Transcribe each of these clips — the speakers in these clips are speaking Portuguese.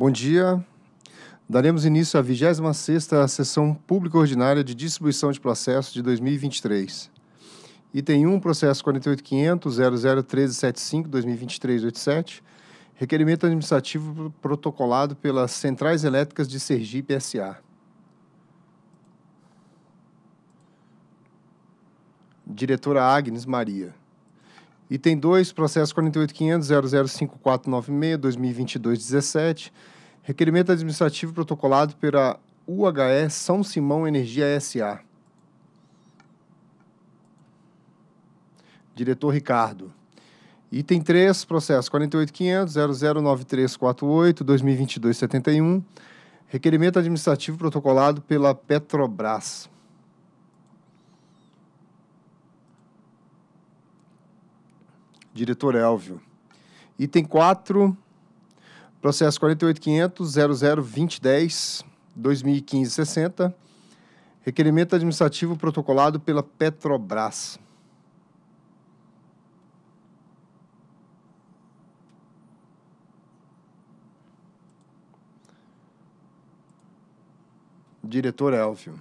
Bom dia. Daremos início à 26ª Sessão Pública Ordinária de Distribuição de Processos de 2023. Item 1, processo 48.500.001375.2023.87, requerimento administrativo protocolado pelas Centrais Elétricas de Sergipe S.A. Diretora Agnes Maria. Item 2, processo 48.500.005496-2022-17, requerimento administrativo protocolado pela UHE São Simão Energia S.A. Diretor Ricardo. Item 3, processo 48.500.009348-2022-71, requerimento administrativo protocolado pela Petrobras. diretor Elvio. Item 4, processo 48.500.00.2010.2015.60, requerimento administrativo protocolado pela Petrobras. Diretor Elvio.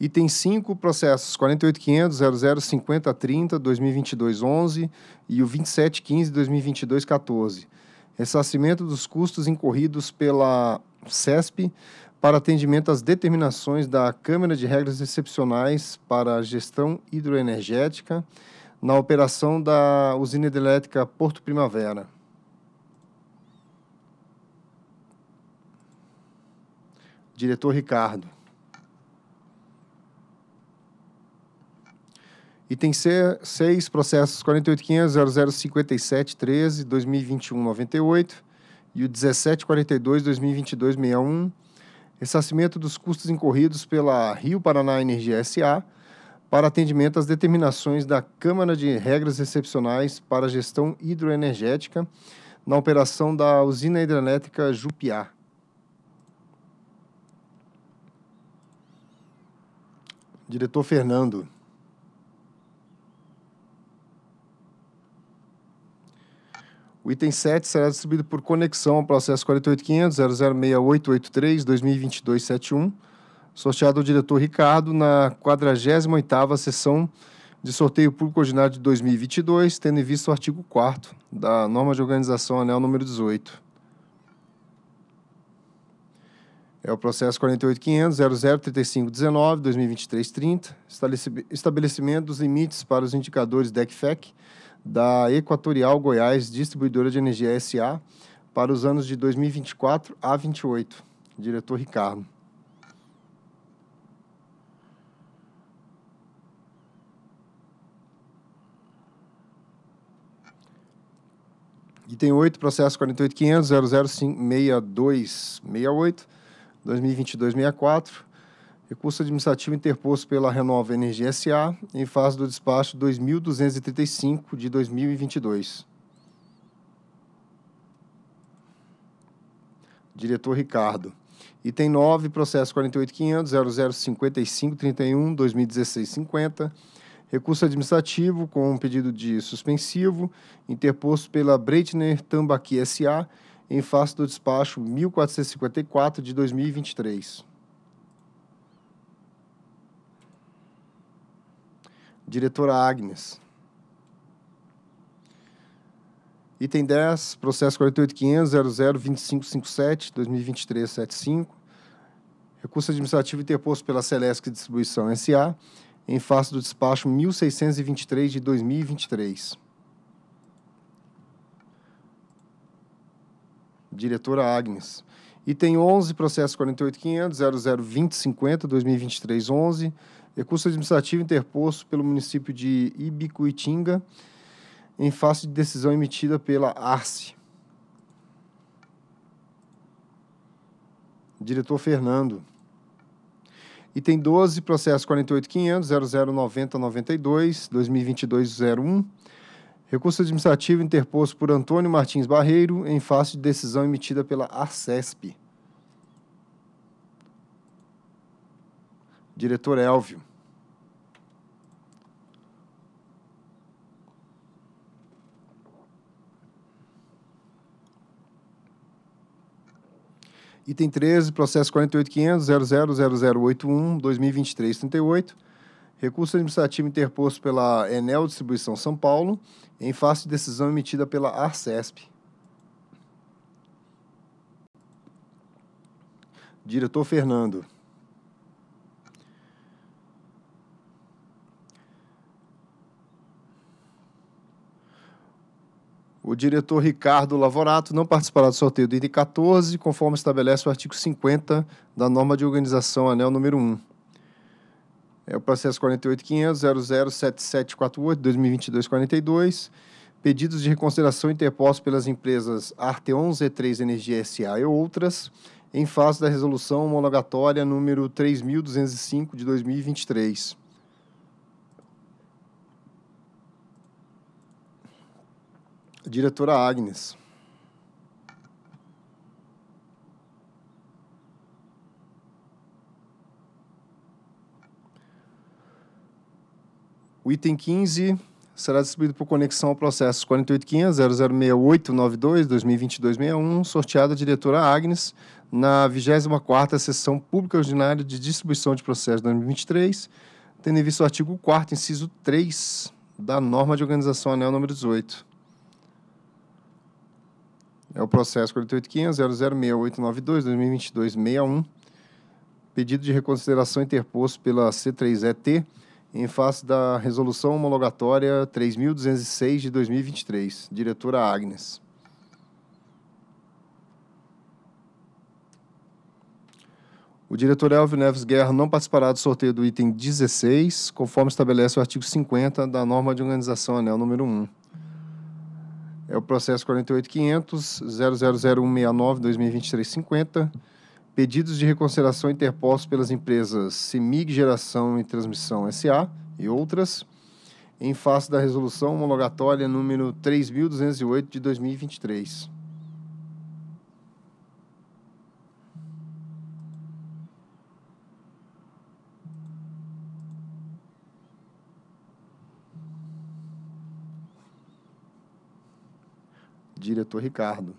Item 5, processos 48.500.00.50.30.2022.11 e o 27.15.2022.14. 14 Ressarcimento dos custos incorridos pela CESP para atendimento às determinações da Câmara de Regras Excepcionais para a Gestão Hidroenergética na operação da usina hidrelétrica Porto Primavera. Diretor Ricardo. Item C, seis processos 48.500.0057.13.2021.98 e o 17.42.2022.61. ressarcimento dos custos incorridos pela Rio Paraná Energia SA para atendimento às determinações da Câmara de Regras Excepcionais para a Gestão Hidroenergética na operação da usina hidrelétrica Jupiá. Diretor Fernando. O item 7 será distribuído por conexão ao processo 48.500.006883-2022-71, sorteado ao diretor Ricardo na 48ª sessão de sorteio público ordinário de 2022, tendo em vista o artigo 4 da norma de organização anel número 18. É o processo 48.500.003519-2023-30, estabelecimento dos limites para os indicadores DECFEC, da Equatorial Goiás Distribuidora de Energia SA para os anos de 2024 a 28. Diretor Ricardo. Item 8, processo 48.500.005.62.68, 2022-64, Recurso administrativo interposto pela Renova Energia SA em fase do despacho 2235 de 2022. Diretor Ricardo. Item 9, processo 48.500.0055.31.2016.50. Recurso administrativo com um pedido de suspensivo interposto pela Breitner Tambaqui SA em face do despacho 1454 de 2023. diretora Agnes. Item 10, processo 48500002557 2023 recurso administrativo interposto pela Celesc Distribuição S.A., em face do despacho 1623 de 2023. Diretora Agnes. E tem 11 processos 48.500.002050.2023.11, recurso é administrativo interposto pelo município de Ibicuitinga em face de decisão emitida pela ARCE. Diretor Fernando. E tem 12 processos 48.500.009092.2022.01. Recurso administrativo interposto por Antônio Martins Barreiro em face de decisão emitida pela Arcesp. Diretor Elvio. Item 13, processo 48.500.00081, 2023-38 Recurso administrativo interposto pela Enel Distribuição São Paulo, em face de decisão emitida pela Arcesp. Diretor Fernando. O diretor Ricardo Lavorato não participará do sorteio do item 14, conforme estabelece o artigo 50 da norma de organização anel número 1. É o processo 48.500.007748.2022.42, Pedidos de reconsideração interpostos pelas empresas Arteon Z3 Energia SA e outras, em face da resolução homologatória número 3.205 de 2023. Diretora Agnes. O item 15 será distribuído por conexão ao processo 48.500.006892-2022-61, sorteado à diretora Agnes na 24ª Sessão Pública Ordinária de Distribuição de Processo 2023, tendo em vista o artigo 4 inciso 3 da norma de organização anel número 18. É o processo 48.500.006892-2022-61, pedido de reconsideração interposto pela C3ET, em face da Resolução Homologatória 3.206 de 2023, diretora Agnes. O diretor Elvio Neves Guerra não participará do sorteio do item 16, conforme estabelece o artigo 50 da norma de organização anel número 1. É o processo 48500 2023 50 pedidos de reconsideração interpostos pelas empresas CIMIG Geração e Transmissão SA e outras, em face da resolução homologatória número 3208 de 2023. Diretor Ricardo.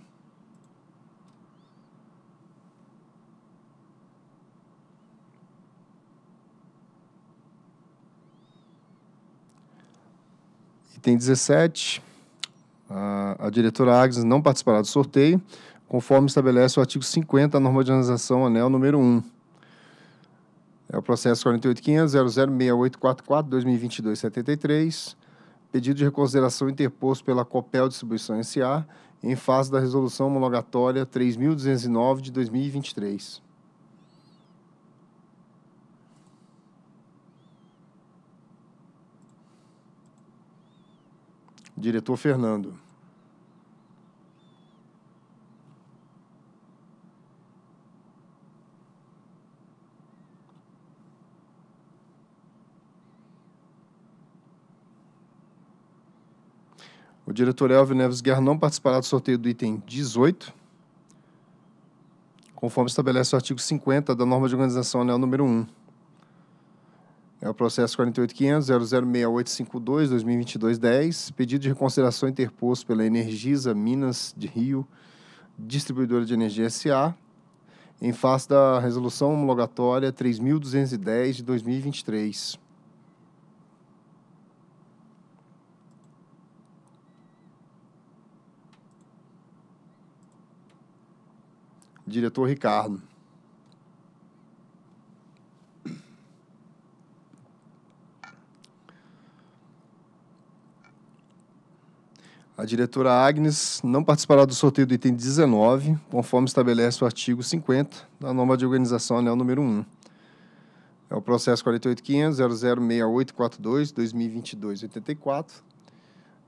Item 17. A, a diretora Agnes não participará do sorteio, conforme estabelece o artigo 50 da norma de organização anel número 1. É o processo 48.500.006844-2022-73, pedido de reconsideração interposto pela Copel Distribuição S.A. em face da resolução homologatória 3.209 de 2023. Diretor Fernando. O diretor Elvio Neves Guerra não participará do sorteio do item 18, conforme estabelece o artigo 50 da norma de organização anel número 1. É o processo 48.500.006.852.2022.10, pedido de reconsideração interposto pela Energisa Minas de Rio, distribuidora de energia SA, em face da resolução homologatória 3.210 de 2023. Diretor Ricardo. A diretora Agnes não participará do sorteio do item 19, conforme estabelece o artigo 50 da norma de organização anel número 1. É o processo 48.500.006842-2022-84,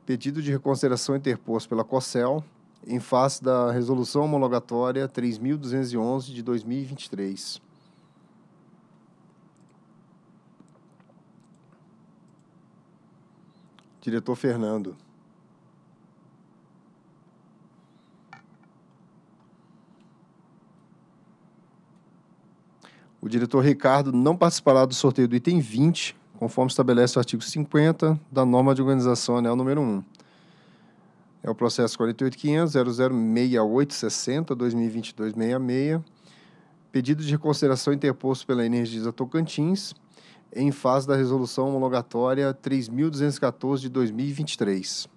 pedido de reconsideração interposto pela COCEL em face da resolução homologatória 3.211 de 2023. Diretor Fernando. O diretor Ricardo não participará do sorteio do item 20, conforme estabelece o artigo 50 da norma de organização anel número 1. É o processo 48500006860202266, pedido de reconsideração interposto pela Energisa Tocantins, em fase da resolução homologatória 3.214 de 2023.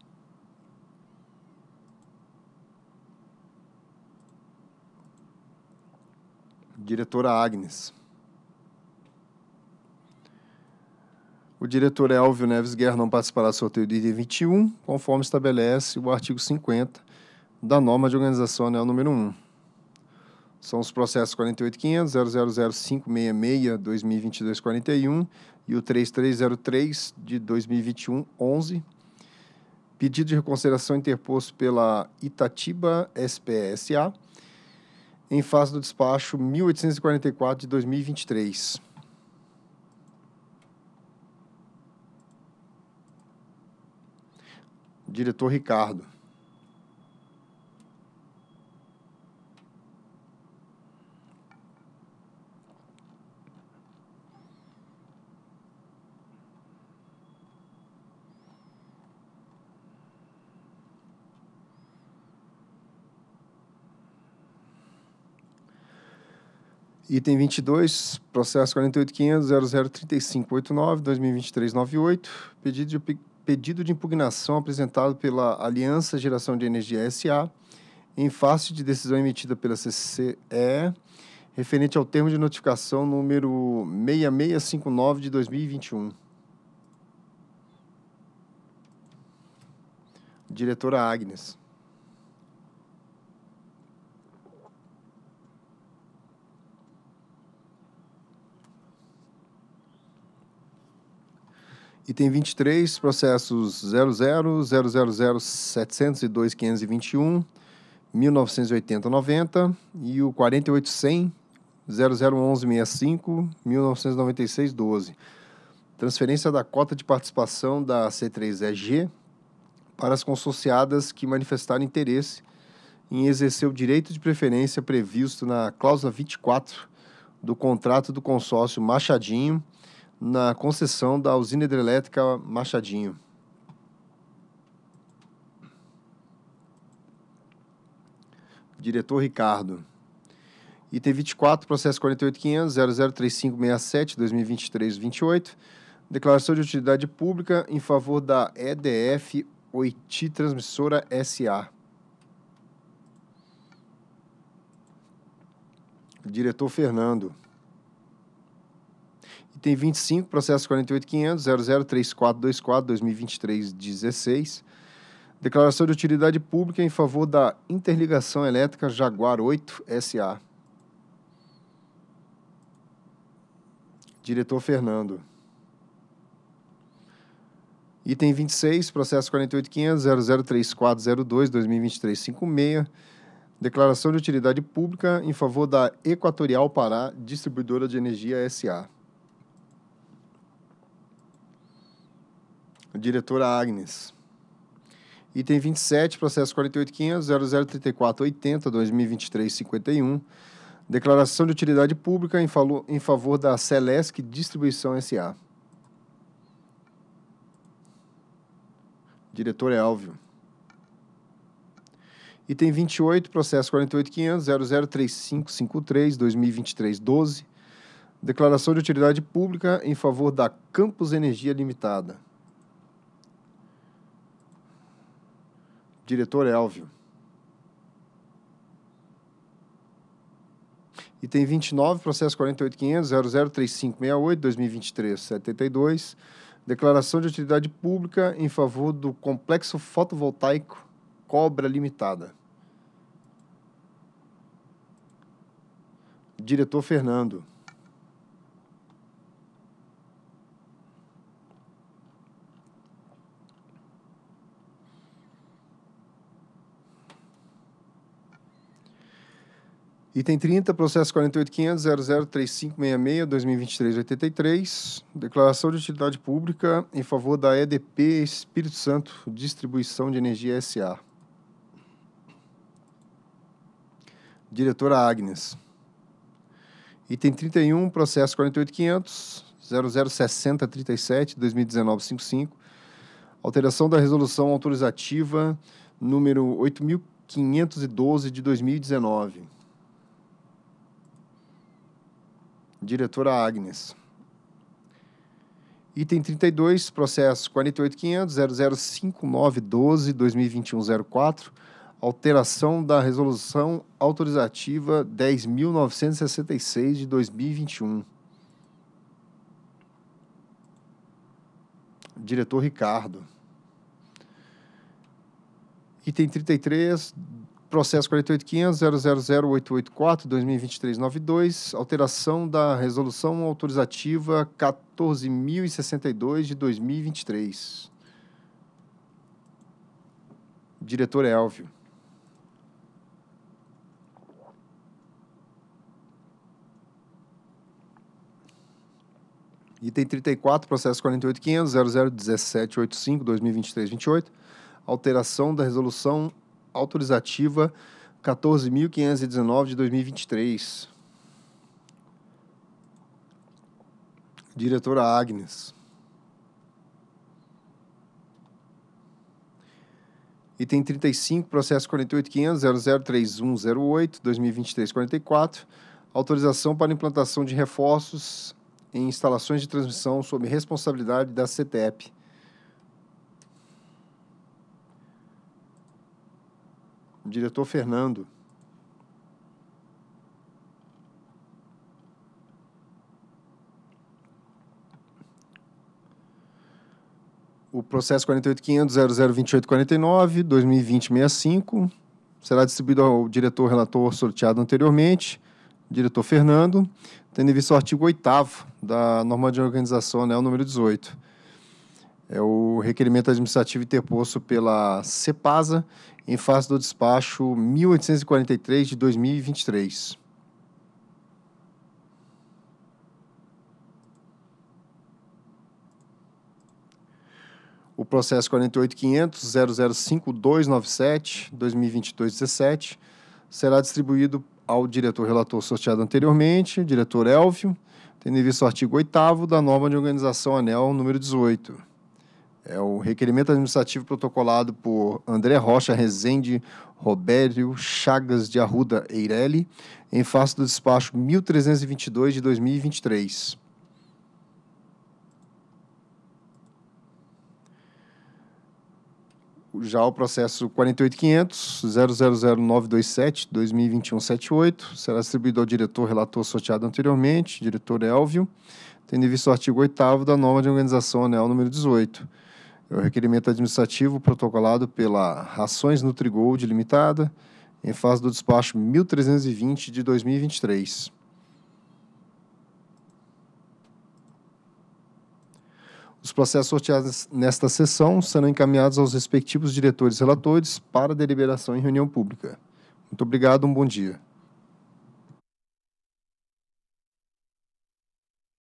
diretora Agnes. O diretor Elvio Neves Guerra não participará do sorteio do dia 21, conforme estabelece o artigo 50 da norma de organização anel número 1. São os processos 48.500.000566-2022-41 e o 3303 de 2021-11, pedido de reconsideração interposto pela Itatiba SPSA, em face do despacho 1844 de 2023. Diretor Ricardo. Item 22, processo 48.500.0035.89.2023.98, pedido de, pedido de impugnação apresentado pela Aliança Geração de Energia SA, em face de decisão emitida pela CCE, referente ao termo de notificação número 6659 de 2021. Diretora Agnes. Item 23, processos 00, 000, 702, 521, 1980-90 e o 4800, 48.100.001.65, 1996-12. Transferência da cota de participação da C3EG para as consorciadas que manifestaram interesse em exercer o direito de preferência previsto na cláusula 24 do contrato do consórcio Machadinho na concessão da usina hidrelétrica Machadinho. Diretor Ricardo. Item 24, processo 48.500.0035.67.2023.28. Declaração de utilidade pública em favor da EDF Oiti Transmissora SA. Diretor Fernando. Item 25, processo 48.500.003424.2023.16. Declaração de utilidade pública em favor da Interligação Elétrica Jaguar 8 SA. Diretor Fernando. Item 26, processo 48.500.003402.2023.56. Declaração de utilidade pública em favor da Equatorial Pará Distribuidora de Energia SA. diretora Agnes. Item 27, processo 48.500.0034.80.2023.51, declaração de utilidade pública em, falo, em favor da Celesc Distribuição S.A. Diretor Elvio. É Item 28, processo 48.500.003553.2023.12, declaração de utilidade pública em favor da Campos Energia Limitada. Diretor Elvio. E tem 29, processo 48.500.003568-2023-72, declaração de utilidade pública em favor do complexo fotovoltaico Cobra Limitada. Diretor Fernando. Item 30, processo 48.500.0035.66.2023.83. declaração de utilidade pública em favor da EDP Espírito Santo Distribuição de Energia S.A. Diretora Agnes. Item 31, processo 48.500.0060.37.2019.55. alteração da resolução autorizativa número 8.512 de 2019 Diretora Agnes. Item 32, processo 48.500.005.912.2021.04, alteração da resolução autorizativa 10.966 de 2021. Diretor Ricardo. Item 33, processo 48500000884 alteração da resolução autorizativa 14.062 de 2023. Diretor Elvio. Item 34, processo 48500001785 alteração da resolução autorizativa 14.519 de 2023. Diretora Agnes. Item 35, processo 48.500.003108-2023-44, autorização para implantação de reforços em instalações de transmissão sob responsabilidade da CETEP. o diretor Fernando. O processo 48.500.0028.49.2020.65 será distribuído ao diretor relator sorteado anteriormente, diretor Fernando, tendo em vista o artigo 8 da norma de organização, né, o número 18. É o requerimento administrativo interposto pela CEPASA em face do despacho 1843 de 2023. O processo 48.500.005.297.2022.17 será distribuído ao diretor relator sorteado anteriormente, diretor Elvio, tendo em vista o artigo 8 da norma de organização ANEL número 18. É o requerimento administrativo protocolado por André Rocha Rezende, Robério Chagas de Arruda Eireli, em face do despacho 1322 de 2023. já o processo 48.500.000927.2021.78 será distribuído ao diretor relator sorteado anteriormente, diretor Elvio, tendo visto o artigo 8 da norma de organização ANEL número 18. É o requerimento administrativo protocolado pela Rações Nutrigold Limitada, em fase do despacho 1320 de 2023. Os processos sorteados nesta sessão serão encaminhados aos respectivos diretores relatores para deliberação em reunião pública. Muito obrigado, um bom dia.